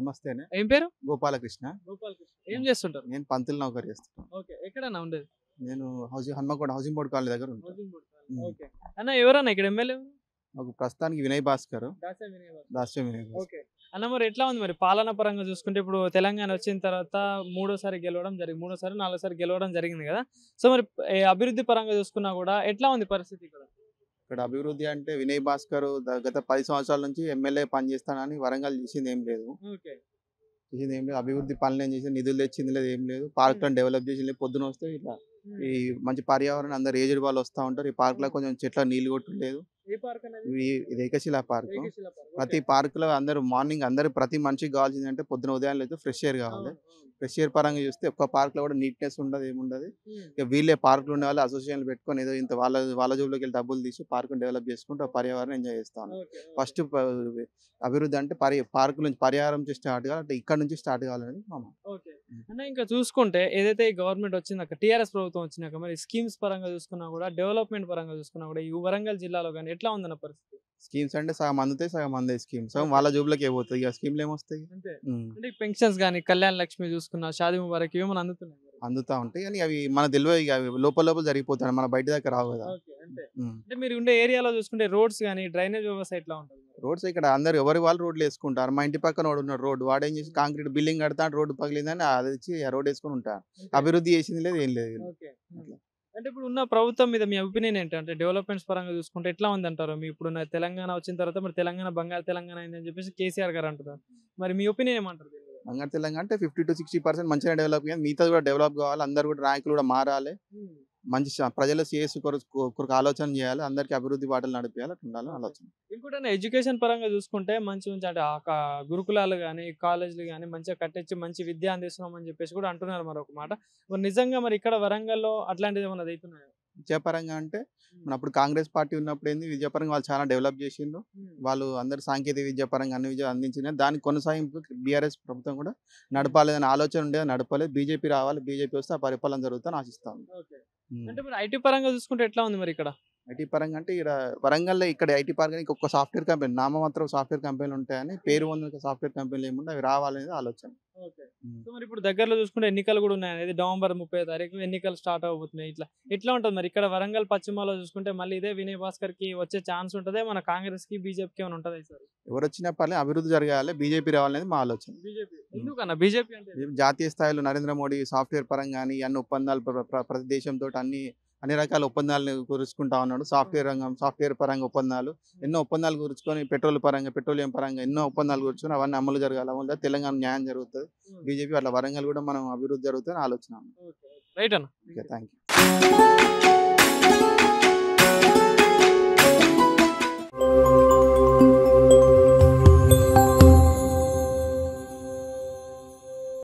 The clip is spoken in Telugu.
నమస్తే ఏం పేరు గోపాలకృష్ణ గోపాలకృష్ణ ఏం చేస్తుంటారు నేను పంతులు నౌకర్ చేస్తాను ఎక్కడన్నా ఉండేది నేను housing Hanamkonda housing board colony దగ్గర ఉంటాను అన్న ఎవరన్నా ఇక్కడ ఎమ్మెల్యే మాకు ప్రస్తుతానికి వినయ్ భాస్కర్ ఓకే అన్న మరి ఎట్లా ఉంది మరి పాలన పరంగా చూసుకుంటే ఇప్పుడు తెలంగాణ వచ్చిన తర్వాత మూడోసారి గెలవడం జరిగింది మూడోసారి నాలుగోసారి గెలవడం జరిగింది కదా సో మరి అభివృద్ధి పరంగా చూసుకున్నా కూడా ఎట్లా ఉంది పరిస్థితి ఇక్కడ ఇక్కడ అభివృద్ధి అంటే వినయ్ భాస్కర్ గత పది సంవత్సరాల నుంచి ఎమ్మెల్యే పనిచేస్తానని వరంగల్ చేసింది ఏం లేదు చేసింది ఏం లేదు అభివృద్ధి పనులు ఏం చేసింది నిధులు తెచ్చింది లేదు ఏం లేదు పార్క్లను డెవలప్ చేసి పొద్దున వస్తే ఇట్లా ఈ మంచి పర్యావరణం అందరు ఏజ్డ్ వాళ్ళు వస్తూ ఉంటారు ఈ పార్క్లో కొంచెం చెట్ల నీళ్ళు కొట్టలేదు ఏకశిలా పార్క్ ప్రతి పార్క్ లో అందరూ మార్నింగ్ అందరూ ప్రతి మనిషికి కావాల్సింది అంటే పొద్దున ఉదయం లేదు ఫ్రెష్ ఎయిర్ కావాలి ఫ్రెష్ ఎయిర్ పరంగా చూస్తే ఒక్క పార్క్ లో కూడా నీట్నెస్ ఉండదు ఏముండదు ఇక వీళ్ళే పార్కులు ఉండే వాళ్ళు అసోసియేషన్ పెట్టుకొని ఏదో ఇంత వాళ్ళ వాళ్ళ జోబులోకి వెళ్ళి డబ్బులు తీసి పార్క్ డెవలప్ చేసుకుంటూ పర్యావరణం ఎంజాయ్ చేస్తాను ఫస్ట్ అభివృద్ధి అంటే పర్య పార్క్ నుంచి పర్యావరణం నుంచి స్టార్ట్ కావాలంటే ఇక్కడ నుంచి స్టార్ట్ కావాలని మామూలు అంటే ఇంకా చూసుకుంటే ఏదైతే ఈ గవర్నమెంట్ వచ్చిందాక టీఆర్ఎస్ ప్రభుత్వం వచ్చినాక మరి స్కీమ్స్ పరంగా చూసుకున్నా కూడా డెవలప్మెంట్ పరంగా చూసుకున్నా కూడా ఈ వరంగల్ జిల్లాలో కానీ ఎట్లా ఉందన్న పరిస్థితి స్కీమ్స్ అంటే సగం అందుతాయి సగం అందే స్కీమ్స్ వాళ్ళ జోబులకి ఏమవుతాయి ఇక స్కీమ్లు ఏమొస్తాయి అంటే అంటే పెన్షన్స్ కానీ కళ్యాణ్ లక్ష్మి చూసుకున్నా షాదీ ముబారక్ ఏమైనా అందుతున్నాయి అందుతా ఉంటాయి కానీ అవి మన తెలివ అవి లోపల లోపల జరిగిపోతాయి మన బయట దాకా రావు కదా అంటే మీరు ఉండే ఏరియాలో చూసుకుంటే రోడ్స్ కానీ డ్రైనేజ్ వ్యవస్థ ఎట్లా ఉంటుంది రోడ్స్ ఇక్కడ అందరు ఎవరి వాళ్ళు రోడ్లు వేసుకుంటారు మా ఇంటి పక్కన వాడు ఉన్నాడు రోడ్డు వాడు ఏం చేసి కాంక్రీట్ బిల్డింగ్ కడతా రోడ్డు పగిలిందని అది వచ్చి రోడ్ వేసుకుని ఉంటారు అభివృద్ధి చేసింది లేదు ఏం లేదు అంటే ఇప్పుడు ఉన్న ప్రభుత్వం మీద మీ అభిప్రాయం ఏంటి అంటే డెవలప్మెంట్స్ పరంగా చూసుకుంటే ఎట్లా ఉంది అంటారు మీ ఇప్పుడు తెలంగాణ వచ్చిన తర్వాత మరి తెలంగాణ బంగారు తెలంగాణ అని చెప్పేసి కేసీఆర్ గారు అంటారు మరి మీ ఒపీనియన్ ఏమంటారు బంగారు తెలంగాణ అంటే ఫిఫ్టీ టు సిక్స్టీ పర్సెంట్ మంచిగా డెవలప్ అయ్యింది మిగతా కూడా డెవలప్ కావాలి అందరు కూడా ర్యాంకులు కూడా మారాలి మంచి ప్రజల శ్రేయస్సు కొరకు ఆలోచన చేయాలి అందరికీ అభివృద్ధి బాటలు నడిపేయాలి ఉండాలి ఆలోచన ఇంకోటి ఎడ్యుకేషన్ పరంగా చూసుకుంటే మంచి మంచి అంటే గురుకులాలు కానీ కాలేజీలు కానీ మంచిగా కట్టించి మంచి విద్య అందిస్తున్నాం అని చెప్పేసి కూడా అంటున్నారు మరొక మాట మరి నిజంగా మరి ఇక్కడ వరంగల్లో అట్లాంటిది ఏమన్నా అవుతున్నాయా విద్యాపరంగా అంటే మన అప్పుడు కాంగ్రెస్ పార్టీ ఉన్నప్పుడు ఏంది విద్యాపరంగా వాళ్ళు చాలా డెవలప్ చేసిండ్రు వాళ్ళు అందరు సాంకేతిక విద్యాపరంగా అన్ని విద్య అందించిన దానికి కొనసాగింపు బీఆర్ఎస్ ప్రభుత్వం కూడా నడపాలి అనే ఆలోచన ఉండేది నడపాలి బీజేపీ రావాలి బీజేపీ వస్తే ఆ పరిపాలన జరుగుతుందని ఆశిస్తాం అంటే మరి ఐటీ పరంగా చూసుకుంటే ఎట్లా ఉంది మరి ఇక్కడ ఐటీ పరంగా అంటే ఇక్కడ వరంగల్లో ఇక్కడ ఐటీ పార్క్ అని ఒక సాఫ్ట్వేర్ కంపెనీ నామమాత్రం సాఫ్ట్వేర్ కంపెనీలు ఉంటాయని పేరు పొందిన సాఫ్ట్వేర్ కంపెనీలు ఏముండే అవి రావాలనేది ఆలోచన సో మరి ఇప్పుడు దగ్గరలో చూసుకుంటే ఎన్నికలు కూడా ఉన్నాయి అనేది నవంబర్ ముప్పై తారీఖు ఎన్నికలు స్టార్ట్ అవబోతున్నాయి ఇట్లా ఎట్లా ఉంటుంది మరి ఇక్కడ వరంగల్ పశ్చిమలో చూసుకుంటే మళ్ళీ ఇదే వినయ్ భాస్కర్ కి వచ్చే ఛాన్స్ ఉంటుంది మన కాంగ్రెస్ కి బీజేపీకి ఏమైనా ఉంటుంది సార్ ఎవరు వచ్చినా పర్లేదు అభివృద్ధి జరగాలి బీజేపీ రావాలనేది మా ఆలోచన బీజేపీ ఎందుకన్నా బీజేపీ అంటే జాతీయ స్థాయిలో నరేంద్ర మోడీ సాఫ్ట్వేర్ పరంగా కానీ అన్ని ఒప్పందాలు ప్రతి దేశంతో అన్ని అన్ని రకాల ఒప్పందాలను కురుచుకుంటా ఉన్నాడు సాఫ్ట్వేర్ రంగం సాఫ్ట్వేర్ పరంగా ఒప్పందాలు ఎన్నో ఒప్పందాలు కూర్చుకొని పెట్రోల్ పరంగా పెట్రోలియం పరంగా ఎన్నో ఒప్పందాలు కూర్చొని అవన్నీ అమలు జరగాలి అమలు తెలంగాణ న్యాయం జరుగుతుంది బీజేపీ అట్లా వరంగల్ కూడా మనం అభివృద్ధి జరుగుతుంది ఆలోచన రైట్ థ్యాంక్ యూ